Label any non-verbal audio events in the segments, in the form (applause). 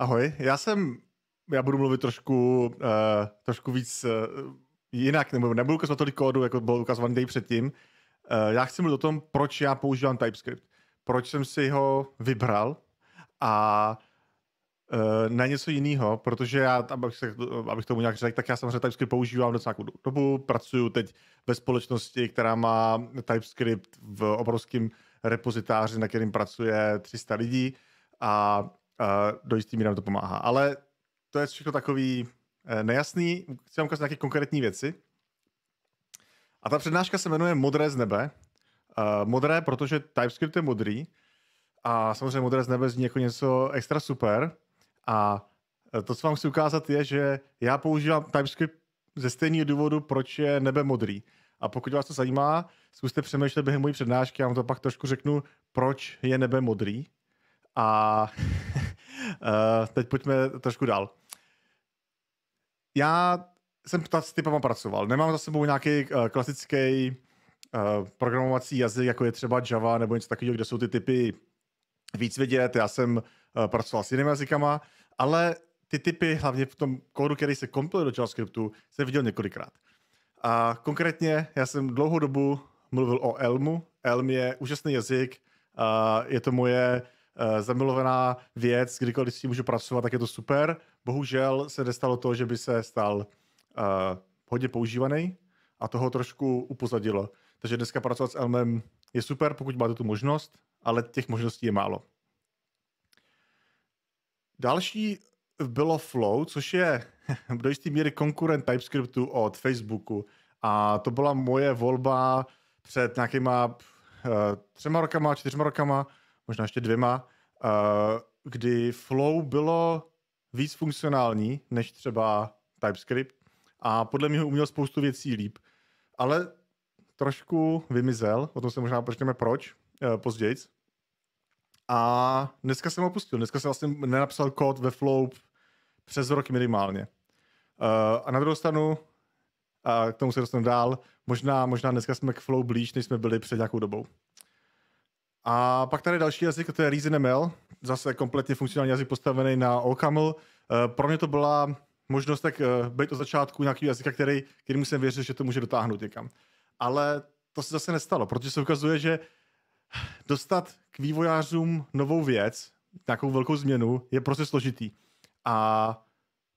Ahoj, já jsem, já budu mluvit trošku, uh, trošku víc uh, jinak, nebo nebudu ukazovat tolik kódu, jako byl ukazovaný dej předtím. Uh, já chci mluvit o tom, proč já používám TypeScript, proč jsem si ho vybral a uh, na něco jiného, protože já, abych, se, abych tomu nějak řekl, tak já samozřejmě TypeScript používám docela dobu, pracuju teď ve společnosti, která má TypeScript v obrovském repozitáři, na kterém pracuje 300 lidí a do jistý míry nám to pomáhá. Ale to je všechno takový eh, nejasný. Chci vám ukázat nějaké konkrétní věci. A ta přednáška se jmenuje Modré z nebe. Eh, modré, protože TypeScript je modrý. A samozřejmě Modré z nebe zní jako něco extra super. A to, co vám chci ukázat, je, že já používám TypeScript ze stejného důvodu, proč je nebe modrý. A pokud vás to zajímá, zkuste přemýšlet během mojí přednášky, já vám to pak trošku řeknu, proč je nebe modrý. A (laughs) Eh, teď pojďme trošku dál. Já jsem s typama pracoval. Nemám za sebou nějaký uh, klasický uh, programovací jazyk, jako je třeba Java nebo něco takového, kde jsou ty typy víc vidět. Já jsem uh, pracoval s jinými jazykama, ale ty typy, hlavně v tom kódu, který se kompiluje do JavaScriptu, jsem viděl několikrát. A konkrétně já jsem dlouhou dobu mluvil o Elmu. Elm je úžasný jazyk, uh, je to moje Eh, zamilovaná věc, kdykoliv s tím můžu pracovat, tak je to super. Bohužel se nestalo to, že by se stal uh, hodně používaný a toho trošku upozadilo. Takže dneska pracovat s Elmem je super, pokud máte tu možnost, ale těch možností je málo. Další bylo Flow, což je (laughs) do jisté míry konkurent TypeScriptu od Facebooku. A to byla moje volba před nějakýma eh, třema rokama, čtyřma rokama, možná ještě dvěma, eh, kdy Flow bylo víc funkcionální než třeba TypeScript a podle mě uměl spoustu věcí líp, ale trošku vymizel, o tom se možná počneme proč eh, později. A dneska jsem opustil, dneska jsem vlastně nenapsal kód ve Flow přes rok minimálně. Eh, a na druhou stranu, a k tomu se dostanu dál, možná, možná dneska jsme k Flow blíž, než jsme byli před nějakou dobou. A pak tady další jazyk, to je ReasonML, zase kompletně funkcionální jazyk postavený na OCaml. Eh, pro mě to byla možnost tak eh, být od začátku nějaký jazyka, který, který musím věřit, že to může dotáhnout někam. Ale to se zase nestalo, protože se ukazuje, že dostat k vývojářům novou věc, nějakou velkou změnu, je prostě složitý. A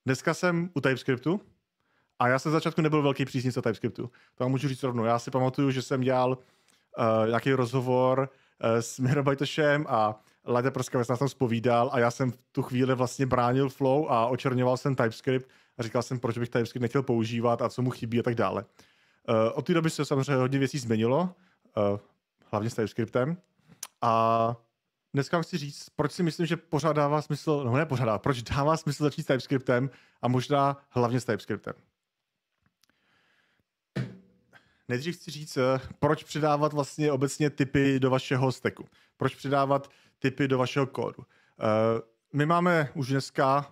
dneska jsem u TypeScriptu a já jsem v začátku nebyl velký příznivce TypeScriptu. To vám můžu říct rovnou. Já si pamatuju, že jsem dělal uh, nějaký rozhovor Eh, s Mirabajtošem a Lada Prská nás tam spovídal a já jsem v tu chvíli vlastně bránil flow a očerňoval jsem TypeScript a říkal jsem, proč bych TypeScript nechtěl používat a co mu chybí a tak dále. Uh, od té doby se samozřejmě hodně věcí změnilo, uh, hlavně s TypeScriptem. A dneska chci říct, proč si myslím, že pořád dává smysl, no ne pořád, proč dává smysl začít s TypeScriptem a možná hlavně s TypeScriptem. Nejdřív chci říct, eh, proč přidávat vlastně obecně typy do vašeho steku? Proč přidávat typy do vašeho kódu? Eh, my máme už dneska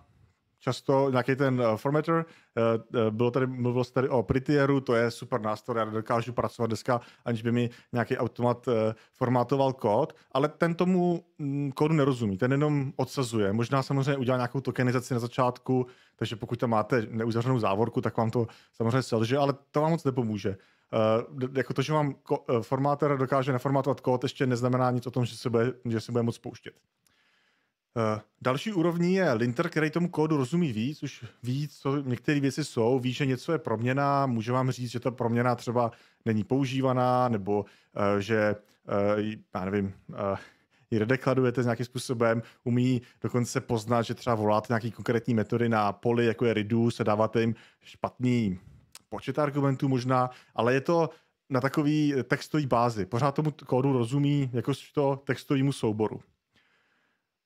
často nějaký ten eh, formatter. Bylo tady, mluvilo se tady o Pretieru, to je super nástroj, já dokážu pracovat dneska, aniž by mi nějaký automat formátoval kód, ale ten tomu mm, kódu nerozumí, ten jenom odsazuje. Možná samozřejmě udělá nějakou tokenizaci na začátku, takže pokud tam máte neuzavřenou závorku, tak vám to samozřejmě selže, ale to vám moc nepomůže. Uh, jako to, že vám ko- eh, formátor dokáže naformátovat kód, ještě neznamená nic o tom, že se bude, že se bude moc spouštět. Uh, eh, další úrovní je linter, který tomu kódu rozumí víc, už ví, co některé věci jsou, ví, že něco je proměna, může vám říct, že ta proměna třeba není používaná, nebo uh, že, uh, já nevím, uh, ji redekladujete nějakým způsobem, umí dokonce poznat, že třeba voláte nějaký konkrétní metody na poli, jako je reduce a dáváte jim špatný počet argumentů možná, ale je to na takový textový bázi. Pořád tomu kódu rozumí jako to textovému souboru.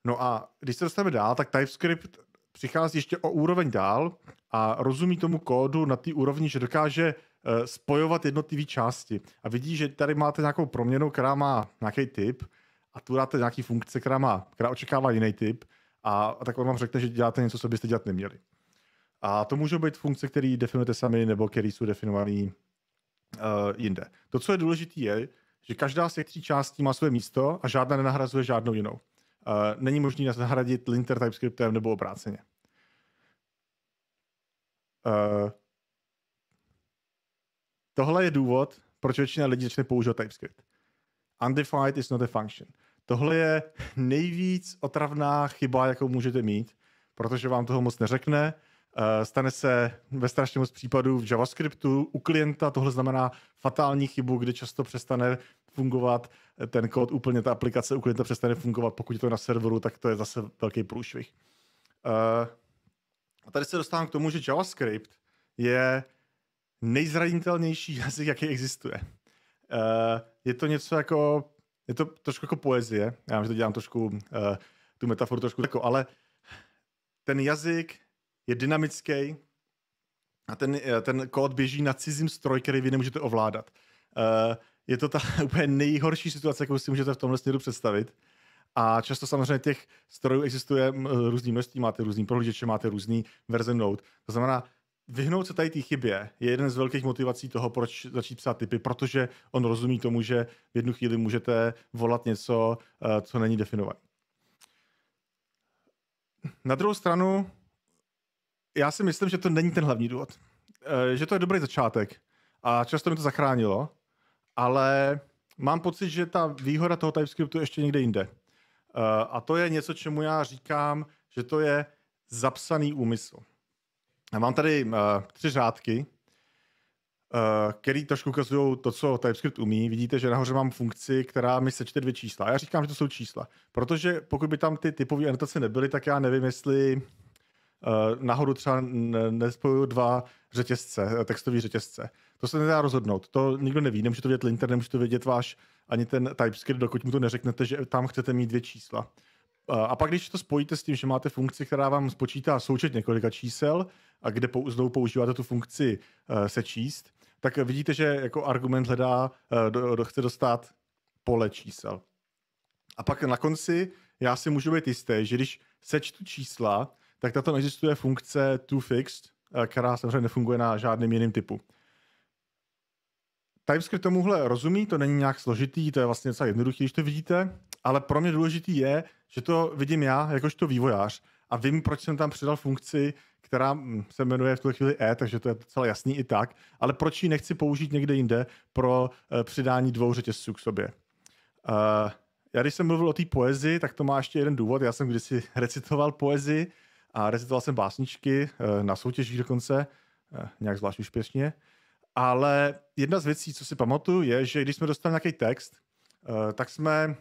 No a když se dostaneme dál, tak TypeScript přichází ještě o úroveň dál a rozumí tomu kódu na té úrovni, že dokáže eh, spojovat jednotlivé části a vidí, že tady máte nějakou proměnu, která má nějaký typ a tu dáte nějaký funkce, která, má, která očekává jiný typ a, a tak on vám řekne, že děláte něco, co byste dělat neměli. A to můžou být funkce, které definujete sami nebo které jsou definované uh, jinde. To, co je důležité, je, že každá z těch tří částí má své místo a žádná nenahrazuje žádnou jinou. Uh, není možné nahradit linter TypeScriptem nebo obráceně. Uh, tohle je důvod, proč většina lidí začne používat TypeScript. Undefined is not a function. Tohle je nejvíc otravná chyba, jakou můžete mít, protože vám toho moc neřekne, Eh, stane se ve strašně moc případů v JavaScriptu. U klienta tohle znamená fatální chybu, kdy často přestane fungovat ten kód úplně, ta aplikace u klienta přestane fungovat. Pokud je to na serveru, tak to je zase velký průšvih. Eh, a tady se dostávám k tomu, že JavaScript je nejzranitelnější (laughs) jazyk, jaký existuje. Eh, je to něco jako, je to trošku jako poezie, já vím, že to dělám trošku, tu metaforu trošku jako, ale ten jazyk je dynamický a ten, eh, ten kód běží na cizím stroj, který vy nemůžete ovládat. Eh, je to ta (laughs) úplně nejhorší situace, jakou si můžete v tomhle směru představit. A často samozřejmě těch strojů existuje různý množství, máte různý prohlížeče, máte různý verze Node. To znamená, vyhnout se tady té chybě je jeden z velkých motivací toho, proč začít psát typy, protože on rozumí tomu, že v jednu chvíli můžete volat něco, eh, co není definované. Na druhou stranu, já si myslím, že to není ten hlavní důvod. Eh, že to je dobrý začátek a často mi to zachránilo, ale mám pocit, že ta výhoda toho TypeScriptu ještě někde jinde. Eh, a to je něco, čemu já říkám, že to je zapsaný úmysl. Já mám tady eh, tři řádky, který trošku ukazují to, co TypeScript umí. Vidíte, že nahoře mám funkci, která mi sečte dvě čísla. Já říkám, že to jsou čísla, protože pokud by tam ty typové anotace nebyly, tak já nevím, jestli Eh, nahoru třeba nespojuju dva řetězce, eh, textové řetězce. To se nedá rozhodnout, to nikdo neví, nemůže to vědět linter, nemůže to vědět váš ani ten TypeScript, dokud mu to neřeknete, že tam chcete mít dvě čísla. Eh, a pak, když to spojíte s tím, že máte funkci, která vám spočítá součet několika čísel, a kde znovu používáte tu funkci sečíst, tak vidíte, že jako argument hledá, do, do, chce dostat pole čísel. A pak na konci já si můžu být jistý, že když sečtu čísla, tak tato existuje funkce toFixed, eh, která samozřejmě nefunguje na žádném jiném typu. TypeScript tomuhle rozumí, to není nějak složitý, to je vlastně docela jednoduchý, když to vidíte, ale pro mě důležitý je, že to vidím já jakožto vývojář a vím, proč jsem tam přidal funkci, která hm, se jmenuje v tuhle chvíli E, takže to je docela jasný i tak, ale proč ji nechci použít někde jinde pro eh, přidání dvou řetězců k sobě. Eh, já když jsem mluvil o té poezii, tak to má ještě jeden důvod. Já jsem kdysi (laughs) recitoval poezii, a recitoval jsem básničky, eh, na soutěží dokonce, eh, nějak zvlášť úspěšně. Ale jedna z věcí, co si pamatuju, je, že když jsme dostali nějaký text, eh, tak jsme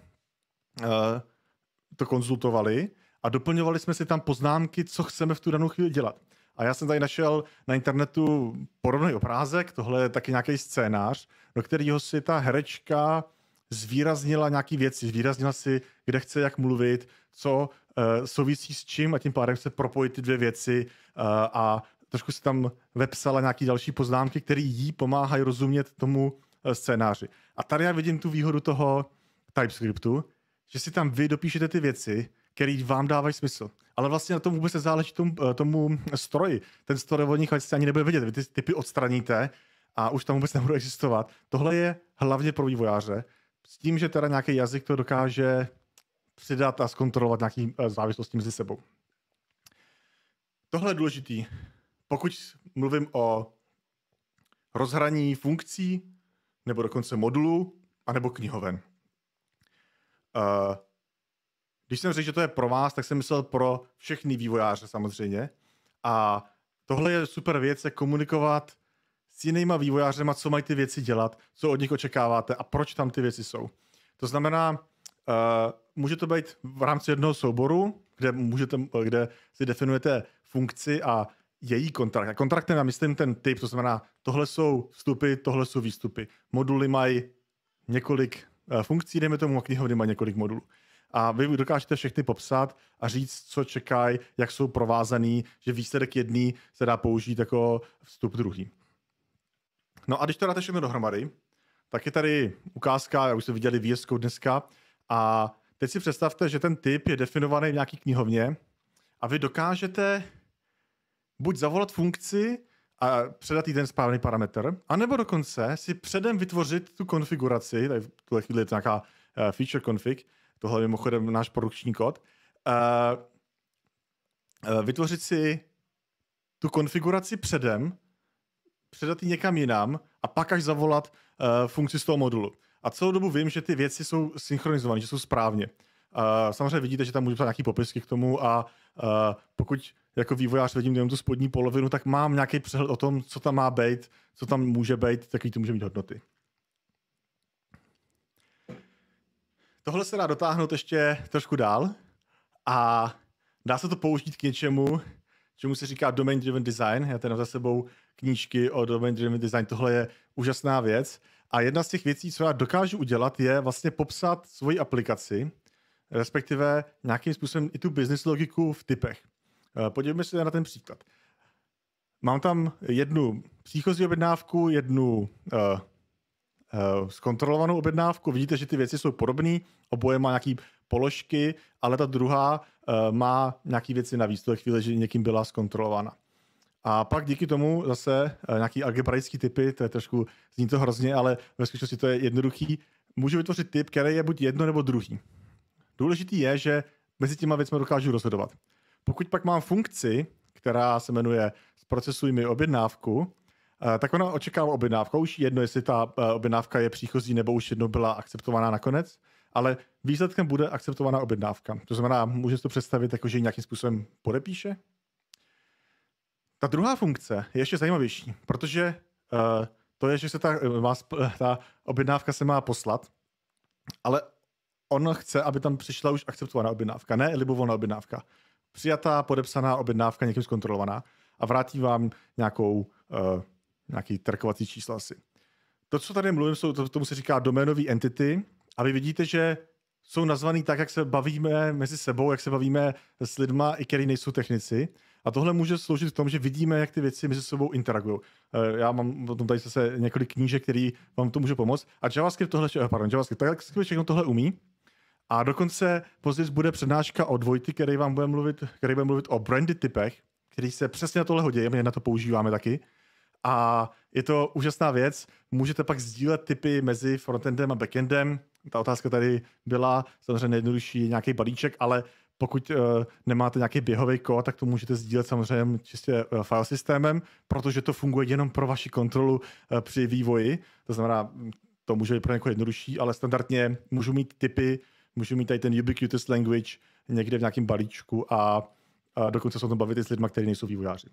to konzultovali a doplňovali jsme si tam poznámky, co chceme v tu danou chvíli dělat. A já jsem tady našel na internetu podobný obrázek, tohle je taky nějaký scénář, do kterého si ta herečka zvýraznila nějaké věci, zvýraznila si, kde chce jak mluvit, co Eh, souvisí s čím a tím pádem se propojit ty dvě věci eh, a trošku si tam vepsala nějaké další poznámky, které jí pomáhají rozumět tomu eh, scénáři. A tady já vidím tu výhodu toho TypeScriptu, že si tam vy dopíšete ty věci, které vám dávají smysl. Ale vlastně na tom vůbec nezáleží tomu, tomu stroji. Ten stroj od nich se ani nebude vidět. Vy ty typy odstraníte a už tam vůbec nebudou existovat. Tohle je hlavně pro vývojáře. S tím, že teda nějaký jazyk to dokáže přidat a zkontrolovat nějaké eh, závislosti mezi sebou. Tohle je důležitý. Pokud mluvím o rozhraní funkcí, nebo dokonce modulů, anebo knihoven. Eh, když jsem řekl, že to je pro vás, tak jsem myslel pro všechny vývojáře samozřejmě. A tohle je super věc, jak komunikovat s jinýma vývojářema, co mají ty věci dělat, co od nich očekáváte a proč tam ty věci jsou. To znamená, Eh, může to být v rámci jednoho souboru, kde, můžete, eh, kde si definujete funkci a její kontrakt. A kontraktem já myslím ten typ, to znamená, tohle jsou vstupy, tohle jsou výstupy. Moduly mají několik eh, funkcí, dejme tomu, a knihovny mají několik modulů. A vy dokážete všechny popsat a říct, co čekají, jak jsou provázaný, že výsledek jedný se dá použít jako vstup druhý. No a když to dáte všechno dohromady, tak je tady ukázka, jak už jste viděli výjezdkou dneska, a teď si představte, že ten typ je definovaný v nějaký knihovně a vy dokážete buď zavolat funkci a předat jí ten správný parametr, anebo dokonce si předem vytvořit tu konfiguraci, tady v tuhle chvíli je to nějaká eh, feature config, tohle je mimochodem náš produkční kód, eh, eh, vytvořit si tu konfiguraci předem, předat ji někam jinam a pak až zavolat funkci z toho modulu. A celou dobu vím, že ty věci jsou synchronizované, že jsou správně. Uh, samozřejmě vidíte, že tam můžu psát nějaký popisky k tomu a uh, pokud jako vývojář vidím jenom tu spodní polovinu, tak mám nějaký přehled o tom, co tam má být, co tam může být, taky to může mít hodnoty. Tohle se dá dotáhnout ještě trošku dál a dá se to použít k něčemu, čemu se říká domain-driven design. Já tady mám za sebou knížky o domain-driven design. Tohle je úžasná věc. A jedna z těch věcí, co já dokážu udělat, je vlastně popsat svoji aplikaci, respektive nějakým způsobem i tu business logiku v typech. Eh, podívejme se na ten příklad. Mám tam jednu příchozí objednávku, jednu uh, uh, zkontrolovanou objednávku. Vidíte, že ty věci jsou podobné, oboje má nějaký položky, ale ta druhá uh, má nějaké věci navíc. To je chvíle, že někým byla zkontrolována. A pak díky tomu zase eh, nějaký algebraický typy, to je trošku, zní to hrozně, ale ve skutečnosti to je jednoduchý, můžu vytvořit typ, který je buď jedno nebo druhý. Důležitý je, že mezi těma věcmi dokážu rozhodovat. Pokud pak mám funkci, která se jmenuje zprocesuj mi objednávku, eh, tak ona očekává objednávku, už jedno, jestli ta eh, objednávka je příchozí nebo už jedno byla akceptovaná nakonec, ale výsledkem bude akceptovaná objednávka. To znamená, můžete to představit jako, že ji nějakým způsobem podepíše, ta druhá funkce je ještě zajímavější, protože uh, to je, že se ta, eh, má, eh, ta objednávka se má poslat, ale on chce, aby tam přišla už akceptovaná objednávka, ne libovolná objednávka. Přijatá, podepsaná objednávka, někým zkontrolovaná a vrátí vám nějakou, uh, nějaký trkovací číslo asi. To, co tady mluvím, jsou, to, tomu se říká doménový entity a vy vidíte, že jsou nazvaný tak, jak se bavíme mezi sebou, jak se bavíme s lidma, i který nejsou technici. A tohle může sloužit k tomu, že vidíme, jak ty věci mezi sebou interagují. Eh, já mám o tom tady zase několik knížek, které vám to může pomoct. A JavaScript tohle, eh, pardon, JavaScript, tak všechno tohle umí. A dokonce později bude přednáška o dvojty, který vám bude mluvit, který bude mluvit o brandy typech, který se přesně na tohle hodí, my na to používáme taky. A je to úžasná věc. Můžete pak sdílet typy mezi frontendem a backendem. Ta otázka tady byla samozřejmě nejjednodušší nějaký balíček, ale pokud uh, nemáte nějaký běhový kód, tak to můžete sdílet samozřejmě čistě uh, file systémem, protože to funguje jenom pro vaši kontrolu uh, při vývoji. To znamená, hm, to může být pro někoho jednodušší, ale standardně můžu mít typy, můžu mít tady ten ubiquitous language někde v nějakém balíčku a, a dokonce se o tom bavit i s lidmi, kteří nejsou vývojáři.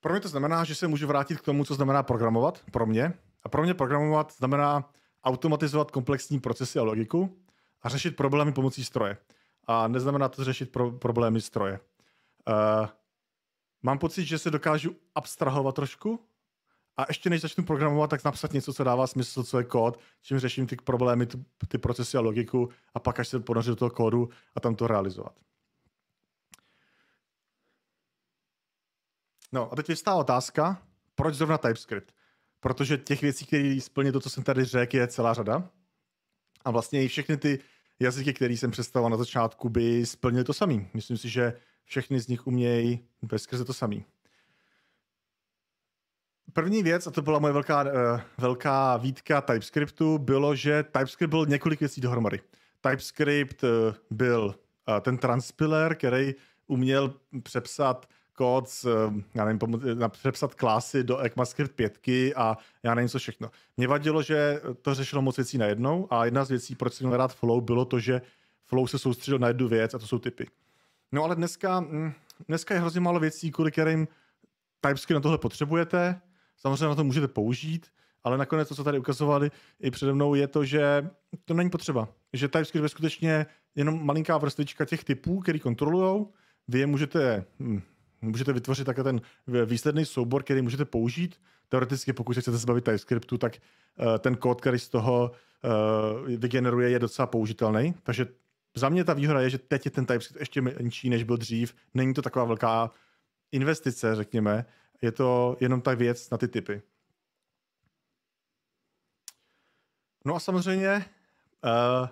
Pro mě to znamená, že se můžu vrátit k tomu, co znamená programovat pro mě. A pro mě programovat znamená automatizovat komplexní procesy a logiku, a řešit problémy pomocí stroje. A neznamená to řešit pro, problémy stroje. Uh, mám pocit, že se dokážu abstrahovat trošku a ještě než začnu programovat, tak napsat něco, co dává smysl, co je kód, čím řeším ty problémy, ty, ty procesy a logiku a pak až se ponořit do toho kódu a tam to realizovat. No a teď je otázka, proč zrovna TypeScript? Protože těch věcí, které splně to, co jsem tady řekl, je celá řada. A vlastně i všechny ty jazyky, které jsem představoval na začátku, by splnily to samé. Myslím si, že všechny z nich umějí bezkrze to samé. První věc, a to byla moje velká, uh, velká výtka TypeScriptu, bylo, že TypeScript byl několik věcí dohromady. TypeScript uh, byl uh, ten transpiler, který uměl přepsat kód, z, ehm, já nevím, pomo- přepsat klasy do ECMAScript 5 a já nevím, co všechno. Mě vadilo, že to řešilo moc věcí najednou a jedna z věcí, proč jsem měl rád Flow, bylo to, že Flow se soustředil na jednu věc a to jsou typy. No ale dneska, hm, dneska je hrozně málo věcí, kvůli kterým TypeScript na tohle potřebujete, samozřejmě na to můžete použít, ale nakonec to, co tady ukazovali i přede mnou, je to, že to není potřeba. Že TypeScript je skutečně jenom malinká vrstvička těch typů, který kontrolujou. Vy je můžete hm, můžete vytvořit také ten výsledný soubor, který můžete použít. Teoreticky, pokud se chcete zbavit TypeScriptu, tak eh, ten kód, který z toho eh, vygeneruje, je docela použitelný. Takže za mě ta výhoda je, že teď je ten TypeScript ještě menší, než byl dřív. Není to taková velká investice, řekněme. Je to jenom ta věc na ty typy. No a samozřejmě uh,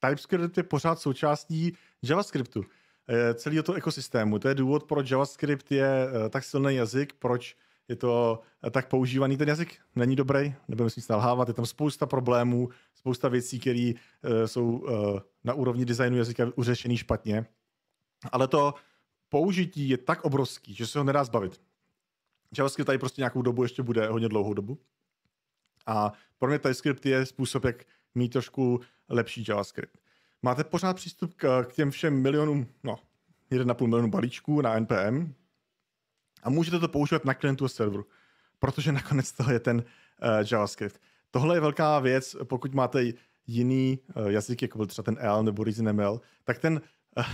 TypeScript je pořád součástí JavaScriptu. Eh, celého toho ekosystému. To je důvod, proč JavaScript je eh, tak silný jazyk, proč je to eh, tak používaný ten jazyk, není dobrý, nebudeme si nalhávat, je tam spousta problémů, spousta věcí, které jsou na úrovni designu jazyka uřešený špatně, ale to použití je tak obrovský, že se ho nedá zbavit. JavaScript tady prostě nějakou dobu ještě bude, hodně dlouhou dobu. A pro mě TypeScript je způsob, jak mít trošku lepší JavaScript máte pořád přístup k, k těm všem milionům, no, 1,5 milionu balíčků na NPM a můžete to používat na klientu serveru, protože nakonec to je ten uh, JavaScript. Tohle je velká věc, pokud máte jiný uh, jazyk, jako byl třeba ten L nebo ReasonML, tak ten, uh,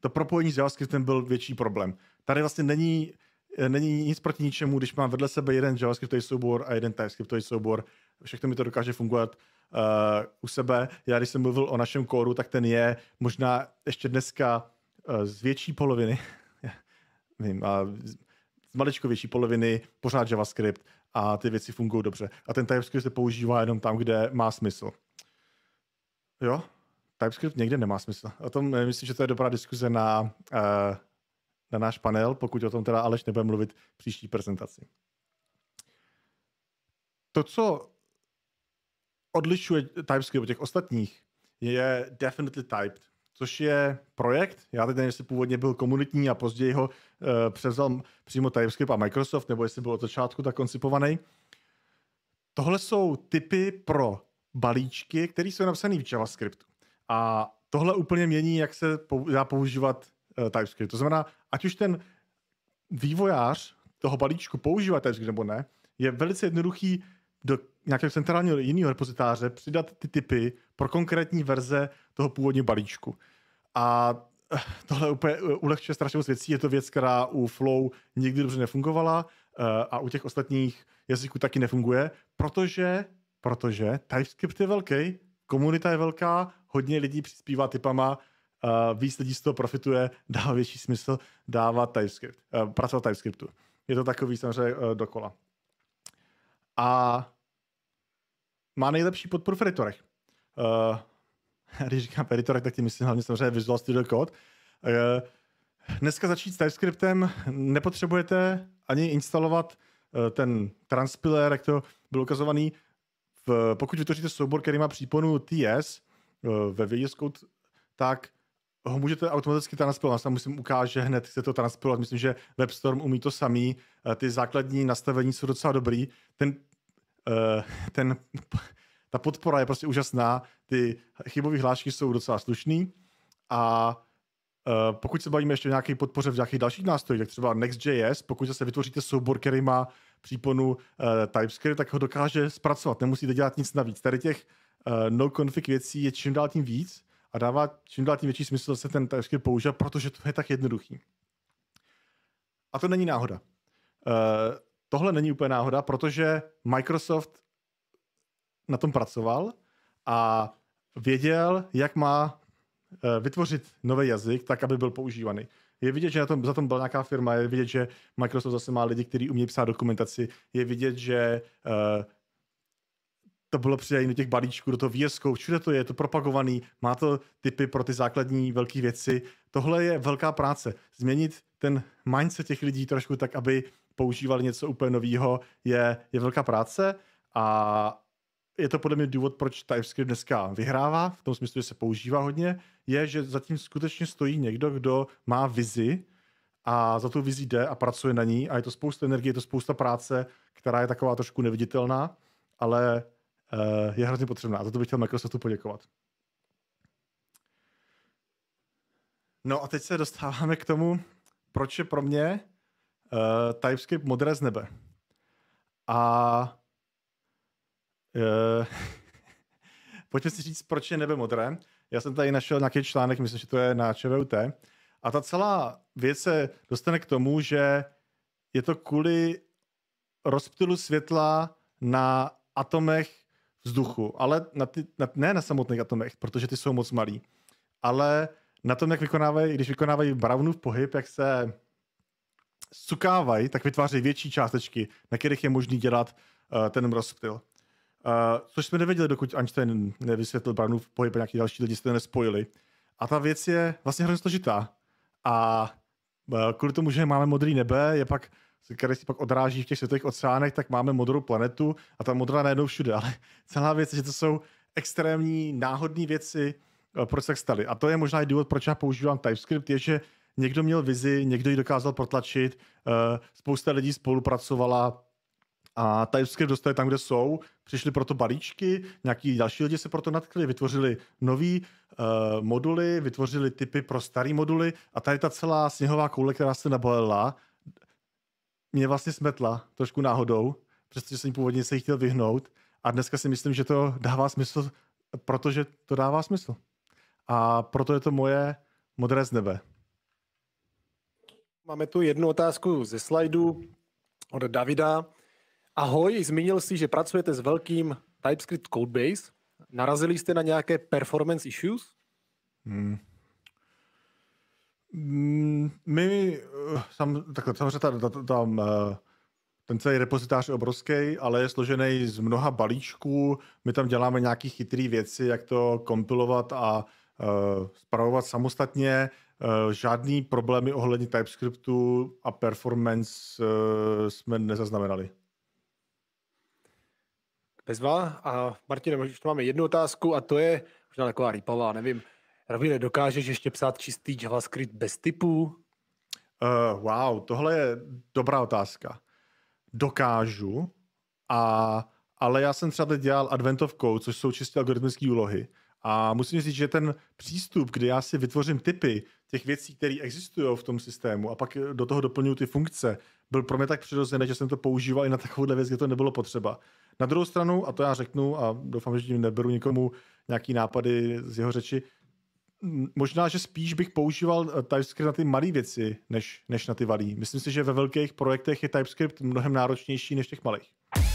to propojení s JavaScriptem byl větší problém. Tady vlastně není, není nic proti ničemu, když mám vedle sebe jeden JavaScriptový soubor a jeden TypeScriptový soubor, všechno mi to dokáže fungovat uh, u sebe. Já když jsem mluvil o našem kóru, tak ten je možná ještě dneska uh, z větší poloviny, nevím, (laughs) a z maličko větší poloviny pořád JavaScript a ty věci fungují dobře. A ten TypeScript se používá jenom tam, kde má smysl. Jo, TypeScript někde nemá smysl. O tom myslím, že to je dobrá diskuze na, eh, na náš panel, pokud o tom teda Aleš nebude mluvit příští prezentaci. To, co odlišuje TypeScript od těch ostatních, je Definitely Typed, což je projekt, já teď nevím, jestli původně byl komunitní a později ho uh, převzal přímo TypeScript a Microsoft, nebo jestli byl od začátku tak koncipovaný. Tohle jsou typy pro balíčky, které jsou napsané v JavaScriptu. A tohle úplně mění, jak se dá používat uh, TypeScript. To znamená, ať už ten vývojář toho balíčku používá TypeScript nebo ne, je velice jednoduchý do nějakého centrálního jiného repozitáře přidat ty typy pro konkrétní verze toho původního balíčku. A (laughs) tohle úplně eh, ulehčuje strašně moc věcí. Je to věc, která u Flow nikdy dobře nefungovala eh, a u těch ostatních jazyků taky nefunguje, protože, protože TypeScript je velký, komunita je velká, hodně lidí přispívá typama, eh, víc lidí z toho profituje, (laughs) dává větší smysl dávat TypeScript, pracovat TypeScriptu. Je to takový samozřejmě dokola a má nejlepší podporu v editorech. Uh, (laughs) když říkám v editorech, tak tím myslím hlavně samozřejmě Visual Studio Code. Uh, dneska začít s TypeScriptem nepotřebujete ani instalovat uh, ten transpiler, jak to bylo ukazovaný. V, pokud vytvoříte soubor, který má příponu TS uh, ve VS Code, tak ho můžete automaticky transpilovat. Já musím ukáže hned, se to transpilovat. Myslím, že WebStorm umí to samý. Ty základní nastavení jsou docela dobrý. Ten Eh, ten, ta podpora je prostě úžasná, ty chybové hlášky jsou docela slušný a Uh, pokud se bavíme ještě o nějaké podpoře v nějakých dalších nástrojích, tak třeba Next.js, pokud zase vytvoříte soubor, který má příponu uh, TypeScript, tak ho dokáže zpracovat, nemusíte dělat nic navíc. Tady těch uh, no-config věcí je čím dál tím víc a dává čím dál tím větší smysl se ten TypeScript používat, protože to je tak jednoduchý. A to není náhoda. Uh, tohle není úplně náhoda, protože Microsoft na tom pracoval a věděl, jak má eh, vytvořit nový jazyk tak, aby byl používaný. Je vidět, že na tom, za tom byla nějaká firma, je vidět, že Microsoft zase má lidi, kteří umějí psát dokumentaci, je vidět, že uh, to bylo přidají do těch balíčků, do toho výjezdkou, všude to je, je to propagovaný, má to typy pro ty základní velké věci. Tohle je velká práce. Změnit ten mindset těch lidí trošku tak, aby používali něco úplně nového, je, je velká práce a je to podle mě důvod, proč TypeScript dneska vyhrává, v tom smyslu, že se používá hodně, je, že zatím skutečně stojí někdo, kdo má vizi a za tu vizi jde a pracuje na ní a je to spousta energie, je to spousta práce, která je taková trošku neviditelná, ale eh, je hrozně potřebná. A za to bych chtěl Microsoftu poděkovat. No a teď se dostáváme k tomu, proč je pro mě uh, eh, TypeScript modré z nebe. A uh, (laughs) pojďme si říct, proč je nebe modré. Já jsem tady našel nějaký článek, myslím, že to je na ČVUT. A ta celá věc se dostane k tomu, že je to kvůli rozptylu světla na atomech vzduchu, ale na ty, na, ne na samotných atomech, protože ty jsou moc malý, ale na tom, jak vykonávají, když vykonávají v pohyb, jak se sukávají, tak vytvářejí větší částečky, na kterých je možný dělat uh, ten rozptyl. Uh, eh, což jsme nevěděli, dokud Einstein nevysvětlil Brownův pohyb a nějaký další lidi se to nespojili. A ta věc je vlastně hrozně složitá. A uh, kvůli tomu, že máme modré nebe, je pak které si pak odráží v těch světových oceánech, tak máme modrou planetu a ta modrá najednou všude. Ale celá věc je, že to jsou extrémní náhodné věci, proč se tak staly. A to je možná i důvod, proč já používám TypeScript, je, že někdo měl vizi, někdo ji dokázal protlačit, eh, spousta lidí spolupracovala a TypeScript dostali tam, kde jsou, přišly proto balíčky, nějaký další lidi se proto natkli, vytvořili nový uh, moduly, vytvořili typy pro starý moduly a tady ta celá sněhová koule, která se nabalila, mě vlastně smetla trošku náhodou, přestože jsem původně se jí chtěl vyhnout a dneska si myslím, že to dává smysl, protože to dává smysl. A proto je to moje modré z nebe. Máme tu jednu otázku ze slajdu od Davida. Ahoj, zmínil jsi, že pracujete s velkým TypeScript codebase. Narazili jste na nějaké performance issues? Hmm. hmm my, eh, sam, takhle, samozřejmě ta, ta, ta, eh, ten celý repozitář je obrovský, ale je složený z mnoha balíčků. My tam děláme nějaké chytré věci, jak to kompilovat a uh, spravovat samostatně. Eh, žádný problémy ohledně TypeScriptu a performance eh, jsme nezaznamenali. Bezva. A Martin, možná máme jednu otázku a to je možná taková rýpavá, nevím. Ravine, dokážeš ještě psát čistý JavaScript bez typů? Uh, eh, wow, tohle je dobrá otázka. Dokážu, a, ale já jsem třeba teď dělal Advent of Code, což jsou čistě algoritmické úlohy. A musím říct, že ten přístup, kdy já si vytvořím typy těch věcí, které existují v tom systému a pak do toho doplňuji ty funkce, byl pro mě tak přirozený, že jsem to používal i na takovouhle věc, kde to nebylo potřeba. Na druhou stranu, a to já řeknu a doufám, že tím neberu nikomu nějaký nápady z jeho řeči, možná, že spíš bych používal eh, TypeScript na ty malé věci, než, než na ty valí. Myslím si, že ve velkých projektech je TypeScript mnohem náročnější než těch malých.